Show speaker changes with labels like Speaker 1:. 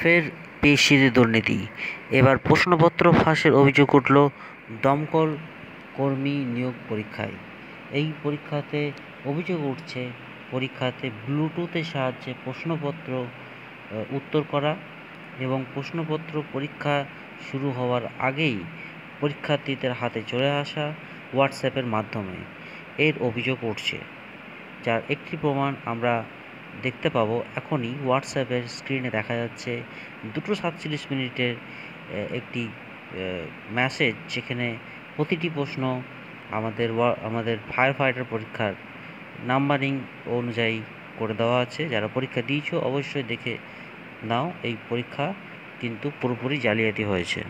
Speaker 1: ফের
Speaker 2: পিএসসিতে দুর্নীতি এবার প্রশ্নপত্র ফাঁসের অভিযোগ উঠল দমকল কর্মী নিয়োগ পরীক্ষায় এই পরীক্ষাতে অভিযোগ উঠছে পরীক্ষাতে ব্লুটুথের সাহায্যে প্রশ্নপত্র উত্তর করা এবং প্রশ্নপত্র পরীক্ষা শুরু হওয়ার আগেই পরীক্ষার্থীদের হাতে চলে আসা হোয়াটসঅ্যাপের মাধ্যমে এর অভিযোগ উঠছে যার একটি প্রমাণ আমরা দেখতে পাবো এখনই হোয়াটসঅ্যাপের স্ক্রিনে দেখা যাচ্ছে দুটো সাতচল্লিশ মিনিটের একটি মেসেজ যেখানে প্রতিটি প্রশ্ন আমাদের আমাদের ফায়ার ফাইটার পরীক্ষার নাম্বারিং অনুযায়ী করে দেওয়া আছে যারা পরীক্ষা দিয়েছ অবশ্যই দেখে নাও এই পরীক্ষা কিন্তু পুরোপুরি জালিয়াতি হয়েছে